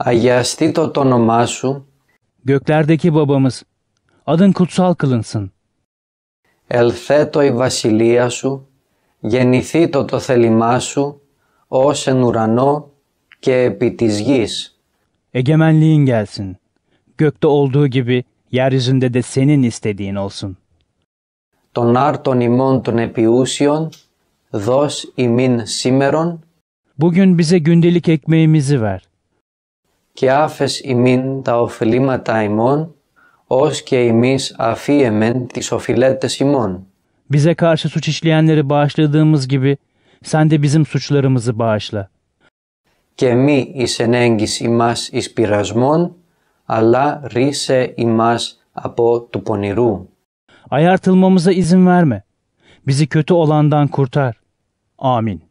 Αγιαστεί το όνομά σου. Göklerdeki babamız, adın kutsal kılınsın. Ελθέτω η βασιλεία σου, γεννηθεί το το θέλημά σου, ως εν ουρανό και επί της γης. Egemenliğin gelsin. Gökte olduğu gibi yeryüzünde de senin istediğin olsun. Τον άρτον ημών των επιούσιων, δώσ ημίν σήμερον. Bugün bize gündelik ekmeğimizi ver και άφες ημίν τα ωφελήματα ημών, ως και εμείς αφίεμεν τις οφειλέτες ημών. Bize karşı suç işleyenleri bağışladığımız gibi sen de bizim suçlarımızı bağışla. Και μη εις ενέγγις ημάς εις πειρασμόν, αλλά ρίσε ημάς από του πονηρού. Ayartılmamıza izin verme. Bizi kötü olandan kurtar. Amin.